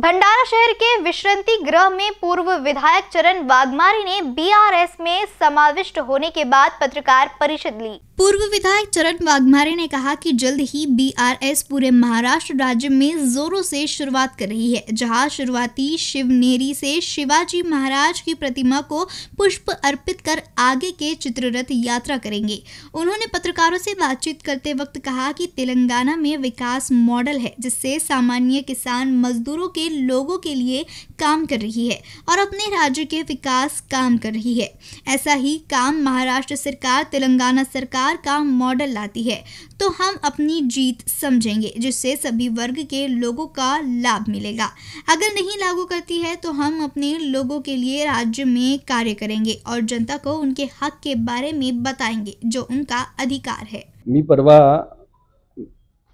भंडारा शहर के विश्रांति गृह में पूर्व विधायक चरण वाघमारी ने बीआरएस में समाविष्ट होने के बाद पत्रकार परिषद ली पूर्व विधायक चरण वाघमारे ने कहा कि जल्द ही बीआरएस पूरे महाराष्ट्र राज्य में जोरों से शुरुआत कर रही है जहां शुरुआती शिवनेरी से शिवाजी महाराज की प्रतिमा को पुष्प अर्पित कर आगे के चित्ररथ यात्रा करेंगे उन्होंने पत्रकारों से बातचीत करते वक्त कहा कि तेलंगाना में विकास मॉडल है जिससे सामान्य किसान मजदूरों के के लोगों के लिए काम कर रही है और अपने राज्य के विकास काम कर रही है ऐसा ही काम महाराष्ट्र सरकार तेलंगाना सरकार का मॉडल लाती है तो हम अपनी जीत समझेंगे जिससे सभी वर्ग के लोगों का लाभ मिलेगा अगर नहीं लागू करती है तो हम अपने लोगों के लिए राज्य में कार्य करेंगे और जनता को उनके हक के बारे में बताएंगे जो उनका अधिकार है मी परवा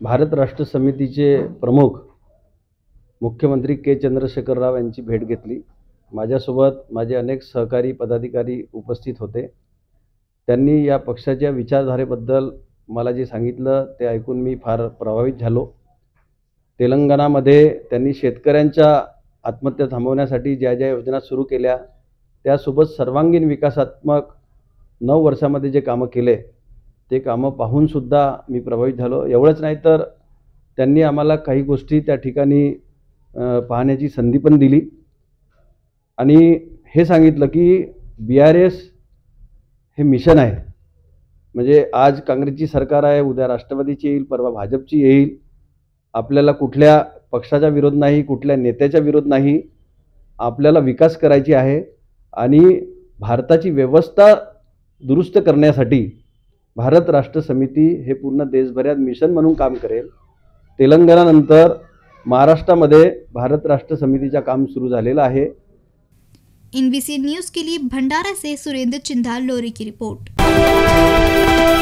भारत राष्ट्र समितीचे प्रमुख मुख्यमंत्री के चंद्रशेखर राव यांची भेट घेतली माझ्यासोबत माझे अनेक सहकारी पदाधिकारी उपस्थित होते त्यांनी या पक्षाच्या विचारधारेबद्दल मला जे सांगितलं ते ऐकून मी फार प्रभावित झालो तेलंगणामध्ये त्यांनी शेतकऱ्यांच्या आत्महत्या थांबवण्यासाठी ज्या ज्या योजना सुरू केल्या त्यासोबत सर्वांगीण विकासात्मक नऊ वर्षामध्ये जे कामं केले ते कामं पाहूनसुद्धा मी प्रभावित झालो एवढंच नाही तर त्यांनी आम्हाला काही गोष्टी त्या ठिकाणी पाहण्याची संधी पण दिली आणि हे सांगितलं की बी आर एस हे मिशन आहे म्हणजे आज काँग्रेसची सरकार आहे उद्या राष्ट्रवादीची येईल परवा भाजपची येईल आपल्याला कुठल्या पक्षाचा विरोध नाही कुठल्या नेत्याचा विरोध नाही आपल्याला विकास करायची आहे आणि भारताची व्यवस्था दुरुस्त करण्यासाठी भारत राष्ट्र समिती हे पूर्ण देशभरात मिशन म्हणून काम करेल तेलंगणानंतर महाराष्ट्रामध्ये भारत राष्ट्र समितीचा काम सुरू झालेलं आहे एनबीसी न्यूज के लिए भंडारा से सुरेंद्र चिंधा लोरी की रिपोर्ट